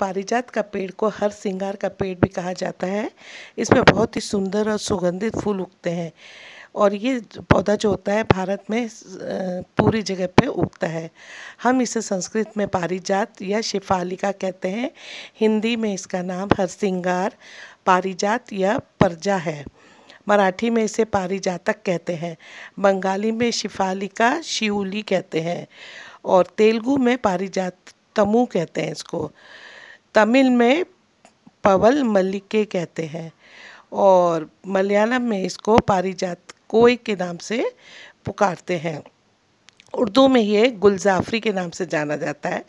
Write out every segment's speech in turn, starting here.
पारिजात का पेड़ को हर श्रृंगार का पेड़ भी कहा जाता है इसमें बहुत ही सुंदर और सुगंधित फूल उगते हैं और ये पौधा जो होता है भारत में पूरी जगह पे उगता है हम इसे संस्कृत में पारिजात या शिफालिका कहते हैं हिंदी में इसका नाम हरसिंगार पारिजात या परजा है मराठी में इसे पारिजातक कहते हैं बंगाली में शिफालिका शिउली कहते हैं और तेलुगु में पारिजात तमु कहते हैं इसको तमिल में पवल मल्लिके कहते हैं और मलयालम में इसको पारिजात कोई के नाम से पुकारते हैं उर्दू में ये गुलजाफरी के नाम से जाना जाता है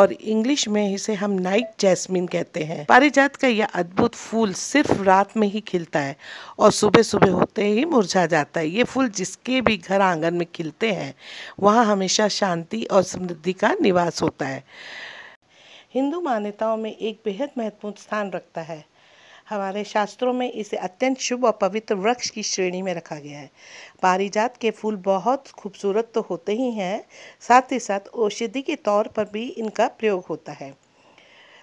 और इंग्लिश में इसे हम नाइट जैस्मिन कहते हैं पारिजात का यह अद्भुत फूल सिर्फ रात में ही खिलता है और सुबह सुबह होते ही मुरझा जाता है ये फूल जिसके भी घर आंगन में खिलते हैं वहाँ हमेशा शांति और समृद्धि का निवास होता है हिंदू मान्यताओं में एक बेहद महत्वपूर्ण स्थान रखता है हमारे शास्त्रों में इसे अत्यंत शुभ और पवित्र वृक्ष की श्रेणी में रखा गया है पारिजात के फूल बहुत खूबसूरत तो होते ही हैं साथ ही साथ औषधि के तौर पर भी इनका प्रयोग होता है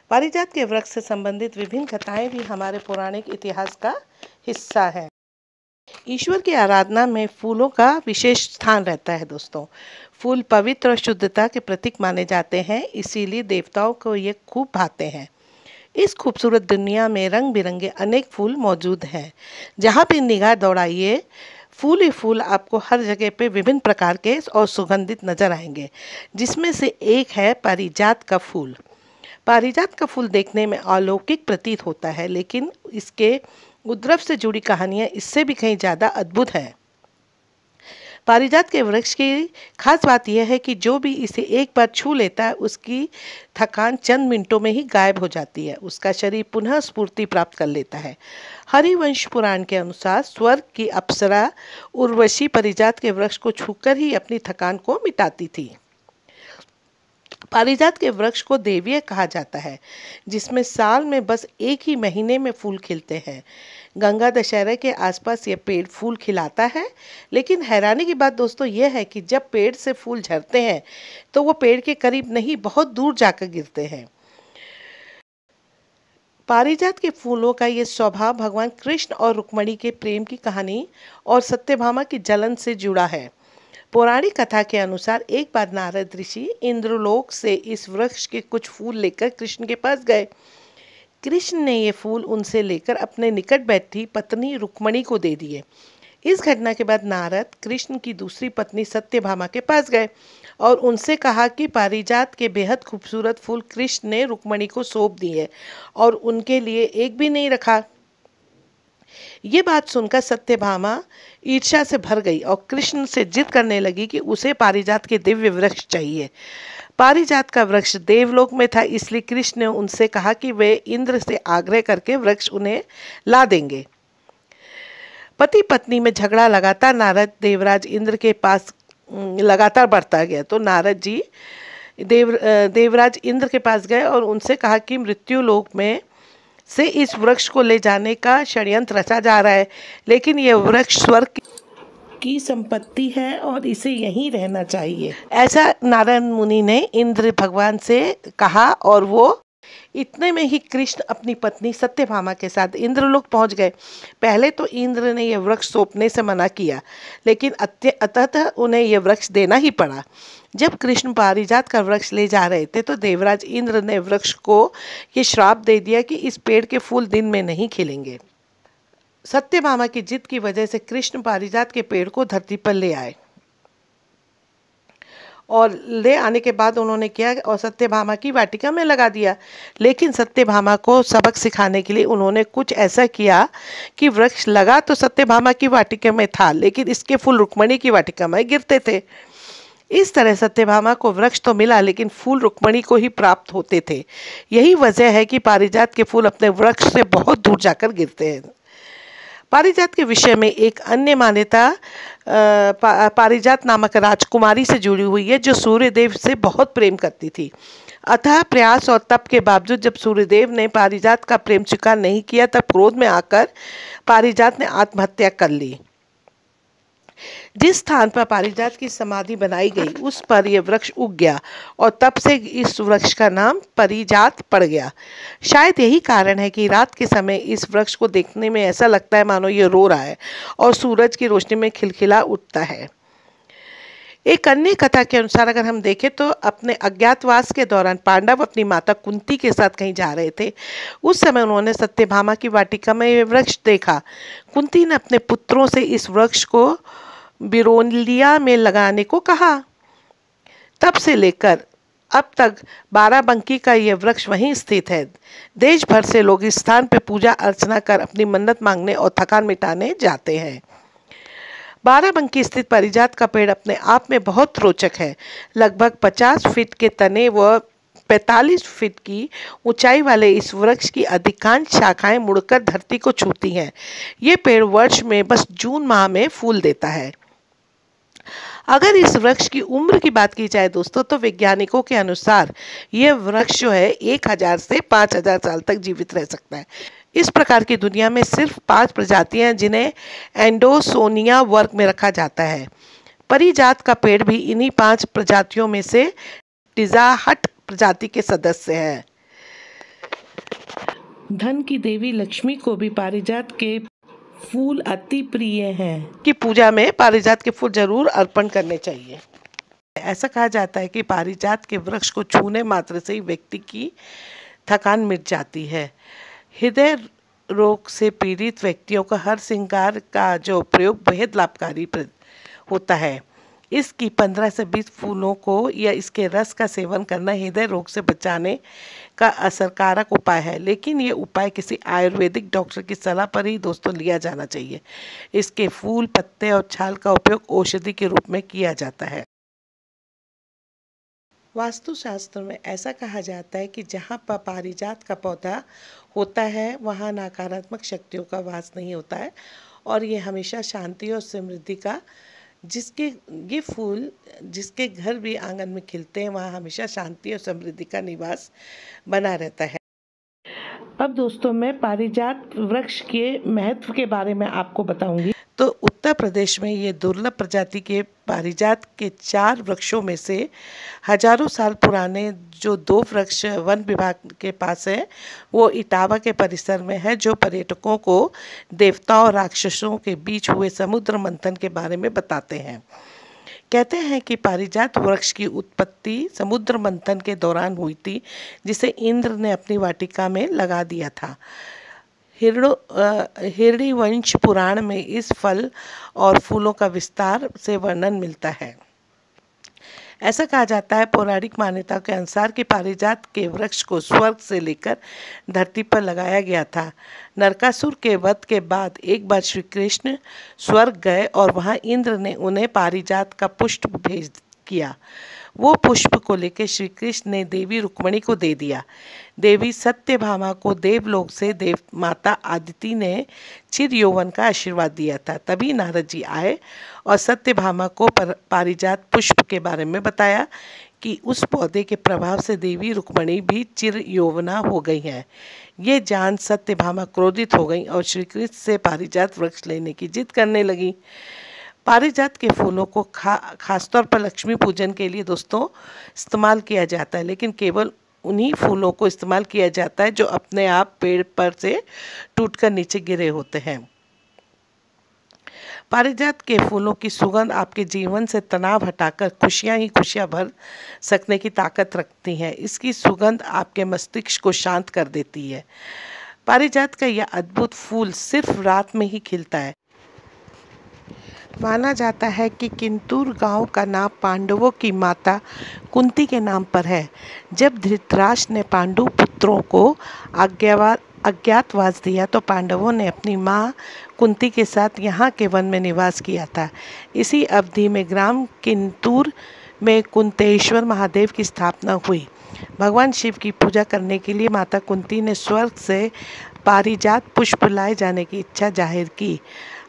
पारिजात के वृक्ष से संबंधित विभिन्न कथाएं भी हमारे पौराणिक इतिहास का हिस्सा हैं ईश्वर की आराधना में फूलों का विशेष स्थान रहता है दोस्तों फूल पवित्र और शुद्धता के प्रतीक माने जाते हैं इसीलिए देवताओं को ये खूब भाते हैं इस खूबसूरत दुनिया में रंग बिरंगे अनेक फूल मौजूद हैं जहाँ भी निगाह दौड़ाइए फूल ही फूल आपको हर जगह पे विभिन्न प्रकार के और सुगंधित नजर आएंगे जिसमें से एक है पारिजात का फूल पारिजात का फूल देखने में अलौकिक प्रतीत होता है लेकिन इसके उद्रव से जुड़ी कहानियाँ इससे भी कहीं ज़्यादा अद्भुत हैं पारिजात के वृक्ष की खास बात यह है कि जो भी इसे एक बार छू लेता है उसकी थकान चंद मिनटों में ही गायब हो जाती है उसका शरीर पुनः स्फूर्ति प्राप्त कर लेता है हरिवंश पुराण के अनुसार स्वर्ग की अप्सरा उर्वशी पारिजात के वृक्ष को छूकर ही अपनी थकान को मिटाती थी पारिजात के वृक्ष को देवीय कहा जाता है जिसमें साल में बस एक ही महीने में फूल खिलते हैं गंगा दशहरे के आसपास ये पेड़ फूल खिलाता है लेकिन हैरानी की बात दोस्तों यह है कि जब पेड़ से फूल झड़ते हैं तो वो पेड़ के करीब नहीं बहुत दूर जाकर गिरते हैं पारिजात के फूलों का ये स्वभाव भगवान कृष्ण और रुक्मणी के प्रेम की कहानी और सत्यभामा की जलन से जुड़ा है पौराणिक कथा के अनुसार एक बार नारद ऋषि इंद्रलोक से इस वृक्ष के कुछ फूल लेकर कृष्ण के पास गए कृष्ण ने ये फूल उनसे लेकर अपने निकट बैठी पत्नी रुक्मणी को दे दिए इस घटना के बाद नारद कृष्ण की दूसरी पत्नी सत्यभामा के पास गए और उनसे कहा कि पारिजात के बेहद खूबसूरत फूल कृष्ण ने रुक्मणी को सौंप दिए और उनके लिए एक भी नहीं रखा ये बात सुनकर सत्यभामा ईर्ष्या से भर गई और कृष्ण से जिद करने लगी कि उसे पारिजात के दिव्य वृक्ष चाहिए पारिजात का वृक्ष देवलोक में था इसलिए कृष्ण ने उनसे कहा कि वे इंद्र से आग्रह करके वृक्ष उन्हें ला देंगे पति पत्नी में झगड़ा लगातार नारद देवराज इंद्र के पास लगातार बढ़ता गया तो नारद जी देव देवराज इंद्र के पास गए और उनसे कहा कि मृत्यु लोक में से इस वृक्ष को ले जाने का षड्यंत्र रचा जा रहा है लेकिन यह वृक्ष स्वर्ग की संपत्ति है और इसे यहीं रहना चाहिए ऐसा नारायण मुनि ने इंद्र भगवान से कहा और वो इतने में ही कृष्ण अपनी पत्नी सत्यभामा के साथ इंद्रलोक पहुंच गए पहले तो इंद्र ने यह वृक्ष सौंपने से मना किया लेकिन अतः उन्हें यह वृक्ष देना ही पड़ा जब कृष्ण पारिजात का वृक्ष ले जा रहे थे तो देवराज इंद्र ने वृक्ष को ये श्राप दे दिया कि इस पेड़ के फूल दिन में नहीं खिलेंगे सत्यभामा की जिद की वजह से कृष्ण पारिजात के पेड़ को धरती पर ले आए और ले आने के बाद उन्होंने किया और भामा की वाटिका में लगा दिया लेकिन भामा को सबक सिखाने के लिए उन्होंने कुछ ऐसा किया कि वृक्ष लगा तो भामा की वाटिका में था लेकिन इसके फूल रुक्मणी की वाटिका में गिरते थे इस तरह सत्यभामा को वृक्ष तो मिला लेकिन फूल रुक्मणी को ही प्राप्त होते थे यही वजह है कि पारिजात के फूल अपने वृक्ष से बहुत दूर जाकर गिरते हैं पारिजात के विषय में एक अन्य मान्यता पा, पारिजात नामक राजकुमारी से जुड़ी हुई है जो सूर्यदेव से बहुत प्रेम करती थी अतः प्रयास और तप के बावजूद जब सूर्यदेव ने पारिजात का प्रेम स्वीकार नहीं किया तब क्रोध में आकर पारिजात ने आत्महत्या कर ली जिस स्थान पर पारिजात की समाधि बनाई गई उस पर यह वृक्ष उग गया और तब से इस वृक्ष का नाम परिजात पड़ गया शायद यही कारण है कि रात के समय इस वृक्ष को देखने में ऐसा लगता है मानो ये रो रहा है और सूरज की रोशनी में खिलखिला उठता है एक अन्य कथा के अनुसार अगर हम देखें तो अपने अज्ञातवास के दौरान पांडव अपनी माता कुंती के साथ कहीं जा रहे थे उस समय उन्होंने सत्यभामा की वाटिका में वृक्ष देखा कुंती ने अपने पुत्रों से इस वृक्ष को बिरोलिया में लगाने को कहा तब से लेकर अब तक बाराबंकी का यह वृक्ष वहीं स्थित है देश भर से लोग इस स्थान पर पूजा अर्चना कर अपनी मन्नत मांगने और थकान मिटाने जाते हैं बाराबंकी स्थित परिजात का पेड़ अपने आप में बहुत रोचक है लगभग 50 फीट के तने व 45 फीट की ऊंचाई वाले इस वृक्ष की अधिकांश शाखाएं मुड़कर धरती को छूती हैं ये पेड़ वर्ष में बस जून माह में फूल देता है अगर इस वृक्ष की उम्र की बात की जाए दोस्तों तो वैज्ञानिकों के अनुसार यह वृक्ष जो है एक हजार से पाँच हजार साल तक जीवित रह सकता है इस प्रकार की दुनिया में सिर्फ पांच प्रजातियां जिन्हें एंडोसोनिया वर्ग में रखा जाता है परिजात का पेड़ भी इन्हीं पांच प्रजातियों में से टिजाहट प्रजाति के सदस्य है धन की देवी लक्ष्मी को भी पारिजात के फूल अति प्रिय हैं कि पूजा में पारिजात के फूल जरूर अर्पण करने चाहिए ऐसा कहा जाता है कि पारिजात के वृक्ष को छूने मात्र से ही व्यक्ति की थकान मिट जाती है हृदय रोग से पीड़ित व्यक्तियों का हर श्रृंगार का जो प्रयोग बेहद लाभकारी होता है इसकी 15 से 20 फूलों को या इसके रस का सेवन करना हृदय रोग से बचाने का असरकारक उपाय है लेकिन ये उपाय किसी आयुर्वेदिक डॉक्टर की सलाह पर ही दोस्तों लिया जाना चाहिए इसके फूल पत्ते और छाल का उपयोग औषधि के रूप में किया जाता है वास्तुशास्त्र में ऐसा कहा जाता है कि जहाँ पर पारिजात का पौधा होता है वहाँ नकारात्मक शक्तियों का वास नहीं होता है और ये हमेशा शांति और समृद्धि का जिसके ये फूल जिसके घर भी आंगन में खिलते हैं वहाँ हमेशा शांति और समृद्धि का निवास बना रहता है अब दोस्तों मैं पारिजात वृक्ष के महत्व के बारे में आपको बताऊंगी तो उत्तर प्रदेश में ये दुर्लभ प्रजाति के पारिजात के चार वृक्षों में से हजारों साल पुराने जो दो वृक्ष वन विभाग के पास है वो इटावा के परिसर में है जो पर्यटकों को देवताओं और राक्षसों के बीच हुए समुद्र मंथन के बारे में बताते हैं कहते हैं कि पारिजात वृक्ष की उत्पत्ति समुद्र मंथन के दौरान हुई थी जिसे इंद्र ने अपनी वाटिका में लगा दिया था हिरणो हिरणी वंश पुराण में इस फल और फूलों का विस्तार से वर्णन मिलता है ऐसा कहा जाता है पौराणिक मान्यता के अनुसार कि पारिजात के वृक्ष को स्वर्ग से लेकर धरती पर लगाया गया था नरकासुर के वध के बाद एक बार श्री कृष्ण स्वर्ग गए और वहां इंद्र ने उन्हें पारिजात का पुष्प भेज किया वो पुष्प को लेकर श्री कृष्ण ने देवी रुक्मणी को दे दिया देवी सत्यभामा को देवलोक से देव माता आदिति ने चिर यौवन का आशीर्वाद दिया था तभी नारद जी आए और सत्यभामा को पर पारिजात पुष्प के बारे में बताया कि उस पौधे के प्रभाव से देवी रुक्मणी भी चिर यौवना हो गई हैं ये जान सत्यभामा क्रोधित हो गई और श्री कृष्ण से पारिजात वृक्ष लेने की जिद करने लगी पारिजात के फूलों को खा खासतौर पर लक्ष्मी पूजन के लिए दोस्तों इस्तेमाल किया जाता है लेकिन केवल उन्हीं फूलों को इस्तेमाल किया जाता है जो अपने आप पेड़ पर से टूटकर नीचे गिरे होते हैं पारिजात के फूलों की सुगंध आपके जीवन से तनाव हटाकर खुशियां ही खुशियां भर सकने की ताकत रखती हैं इसकी सुगंध आपके मस्तिष्क को शांत कर देती है पारिजात का यह अद्भुत फूल सिर्फ रात में ही खिलता है माना जाता है कि किंतूर गांव का नाम पांडवों की माता कुंती के नाम पर है जब धृतराष्ट्र ने पांडु पुत्रों को आज्ञावा अज्ञातवास दिया तो पांडवों ने अपनी माँ कुंती के साथ यहाँ के वन में निवास किया था इसी अवधि में ग्राम किंतूर में कुंतेश्वर महादेव की स्थापना हुई भगवान शिव की पूजा करने के लिए माता कुंती ने स्वर्ग से पारिजात पुष्प लाए जाने की इच्छा जाहिर की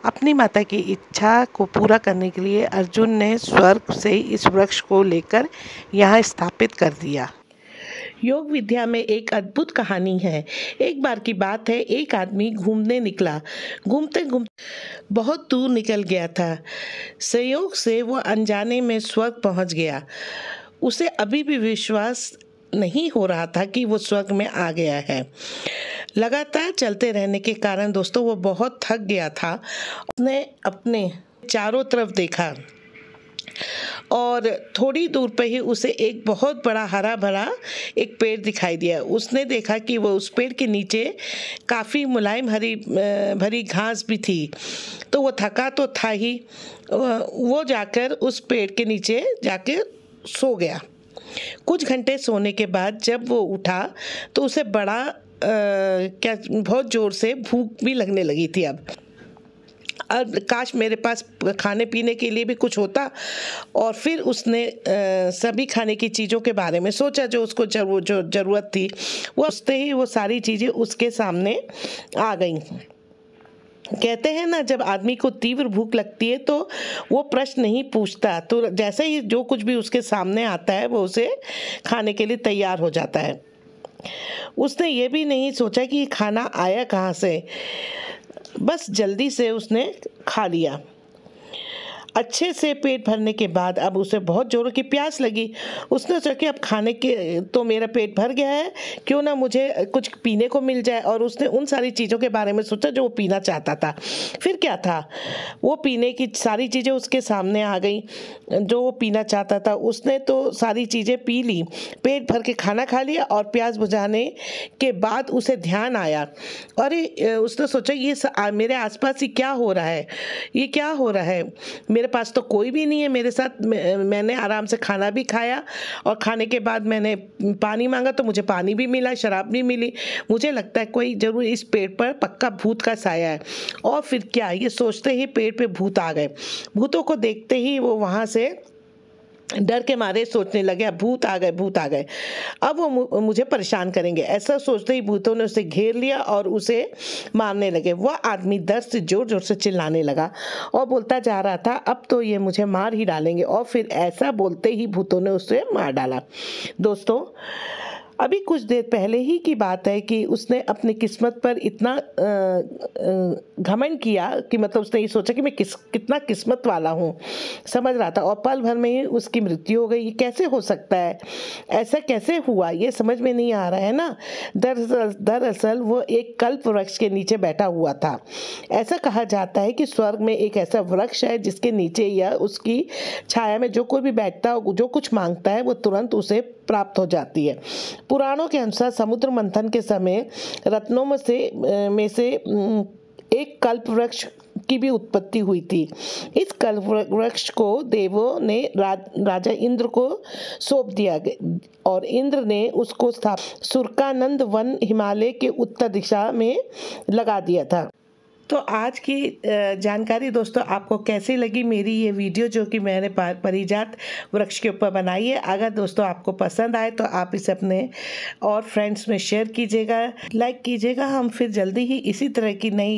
अपनी माता की इच्छा को पूरा करने के लिए अर्जुन ने स्वर्ग से इस वृक्ष को लेकर यहाँ स्थापित कर दिया योग विद्या में एक अद्भुत कहानी है एक बार की बात है एक आदमी घूमने निकला घूमते घूमते बहुत दूर निकल गया था संयोग से वह अनजाने में स्वर्ग पहुंच गया उसे अभी भी विश्वास नहीं हो रहा था कि वो स्वर्ग में आ गया है लगातार चलते रहने के कारण दोस्तों वो बहुत थक गया था उसने अपने चारों तरफ देखा और थोड़ी दूर पर ही उसे एक बहुत बड़ा हरा भरा एक पेड़ दिखाई दिया उसने देखा कि वो उस पेड़ के नीचे काफ़ी मुलायम हरी भरी घास भी थी तो वो थका तो था ही वो जाकर उस पेड़ के नीचे जाकर सो गया कुछ घंटे सोने के बाद जब वो उठा तो उसे बड़ा आ, क्या बहुत ज़ोर से भूख भी लगने लगी थी अब अब काश मेरे पास खाने पीने के लिए भी कुछ होता और फिर उसने आ, सभी खाने की चीज़ों के बारे में सोचा जो उसको जरूर जो ज़रूरत थी वो उससे ही वो सारी चीज़ें उसके सामने आ गई कहते हैं ना जब आदमी को तीव्र भूख लगती है तो वो प्रश्न नहीं पूछता तो जैसे ही जो कुछ भी उसके सामने आता है वो उसे खाने के लिए तैयार हो जाता है उसने ये भी नहीं सोचा कि खाना आया कहाँ से बस जल्दी से उसने खा लिया अच्छे से पेट भरने के बाद अब उसे बहुत ज़ोरों की प्यास लगी उसने सोचा कि अब खाने के तो मेरा पेट भर गया है क्यों ना मुझे कुछ पीने को मिल जाए और उसने उन सारी चीज़ों के बारे में सोचा जो वो पीना चाहता था फिर क्या था वो पीने की सारी चीज़ें उसके सामने आ गई जो वो पीना चाहता था उसने तो सारी चीज़ें पी ली पेट भर के खाना खा लिया और प्यास बुझाने के बाद उसे ध्यान आया और उसने सोचा ये मेरे आसपास ही क्या हो रहा है ये क्या हो रहा है मेरे मेरे पास तो कोई भी नहीं है मेरे साथ मैंने आराम से खाना भी खाया और खाने के बाद मैंने पानी मांगा तो मुझे पानी भी मिला शराब भी मिली मुझे लगता है कोई ज़रूर इस पेड़ पर पक्का भूत का साया है और फिर क्या ये सोचते ही पेड़ पे भूत आ गए भूतों को देखते ही वो वहाँ से डर के मारे सोचने लगे भूत आ गए भूत आ गए अब वो मुझे परेशान करेंगे ऐसा सोचते ही भूतों ने उसे घेर लिया और उसे मारने लगे वह आदमी दर्द से जोर जोर से चिल्लाने लगा और बोलता जा रहा था अब तो ये मुझे मार ही डालेंगे और फिर ऐसा बोलते ही भूतों ने उसे मार डाला दोस्तों अभी कुछ देर पहले ही की बात है कि उसने अपनी किस्मत पर इतना घमंड किया कि मतलब उसने ये सोचा कि मैं किस कितना किस्मत वाला हूँ समझ रहा था और पल भर में ही उसकी मृत्यु हो गई ये कैसे हो सकता है ऐसा कैसे हुआ ये समझ में नहीं आ रहा है ना दरअसल दरअसल वो एक कल्प वृक्ष के नीचे बैठा हुआ था ऐसा कहा जाता है कि स्वर्ग में एक ऐसा वृक्ष है जिसके नीचे या उसकी छाया में जो कोई भी बैठता हो जो कुछ मांगता है वो तुरंत उसे प्राप्त हो जाती है पुराणों के अनुसार समुद्र मंथन के समय रत्नों में से में से एक कल्प वृक्ष की भी उत्पत्ति हुई थी इस कल्प वृक्ष को देवों ने राज, राजा इंद्र को सौंप दिया और इंद्र ने उसको स्थापित सुरकानंद वन हिमालय के उत्तर दिशा में लगा दिया था तो आज की जानकारी दोस्तों आपको कैसी लगी मेरी ये वीडियो जो कि मैंने परिजात वृक्ष के ऊपर बनाई है अगर दोस्तों आपको पसंद आए तो आप इसे अपने और फ्रेंड्स में शेयर कीजिएगा लाइक कीजिएगा हम फिर जल्दी ही इसी तरह की नई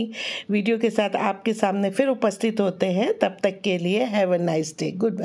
वीडियो के साथ आपके सामने फिर उपस्थित होते हैं तब तक के लिए have a nice day good bye